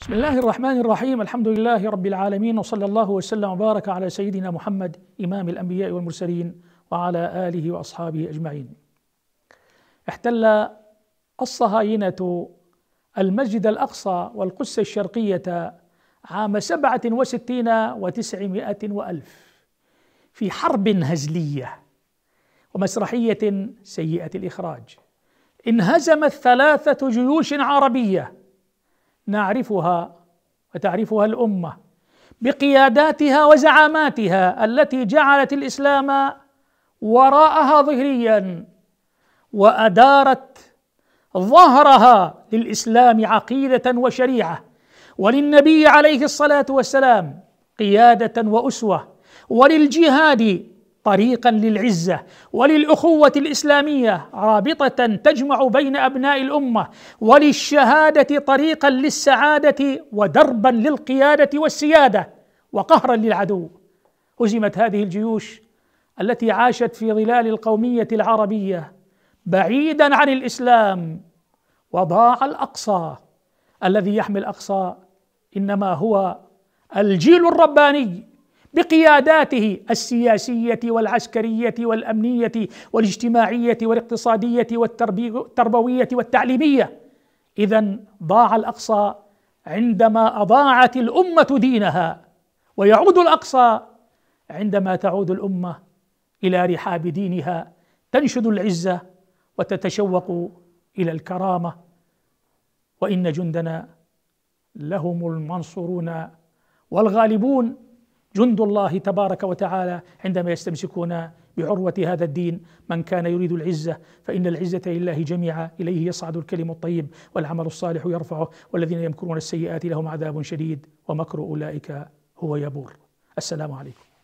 بسم الله الرحمن الرحيم الحمد لله رب العالمين وصلى الله وسلم وبارك على سيدنا محمد إمام الأنبياء والمرسلين وعلى آله وأصحابه أجمعين احتل الصهاينة المسجد الأقصى والقدس الشرقية عام سبعة وستين وتسعمائة وألف في حرب هزلية ومسرحية سيئة الإخراج انهزمت ثلاثة جيوش عربية نعرفها وتعرفها الامه بقياداتها وزعاماتها التي جعلت الاسلام وراءها ظهريا وادارت ظهرها للاسلام عقيده وشريعه وللنبي عليه الصلاه والسلام قياده واسوه وللجهاد طريقا للعزه وللاخوه الاسلاميه رابطه تجمع بين ابناء الامه وللشهاده طريقا للسعاده ودربا للقياده والسياده وقهرا للعدو هزمت هذه الجيوش التي عاشت في ظلال القوميه العربيه بعيدا عن الاسلام وضاع الاقصى الذي يحمي الاقصى انما هو الجيل الرباني بقياداته السياسيه والعسكريه والامنيه والاجتماعيه والاقتصاديه والتربويه والتعليميه اذا ضاع الاقصى عندما اضاعت الامه دينها ويعود الاقصى عندما تعود الامه الى رحاب دينها تنشد العزه وتتشوق الى الكرامه وان جندنا لهم المنصورون والغالبون جند الله تبارك وتعالى عندما يستمسكون بعروة هذا الدين من كان يريد العزة فإن العزة لله جميعا إليه يصعد الكلم الطيب والعمل الصالح يرفعه والذين يمكرون السيئات لهم عذاب شديد ومكر أولئك هو يبور السلام عليكم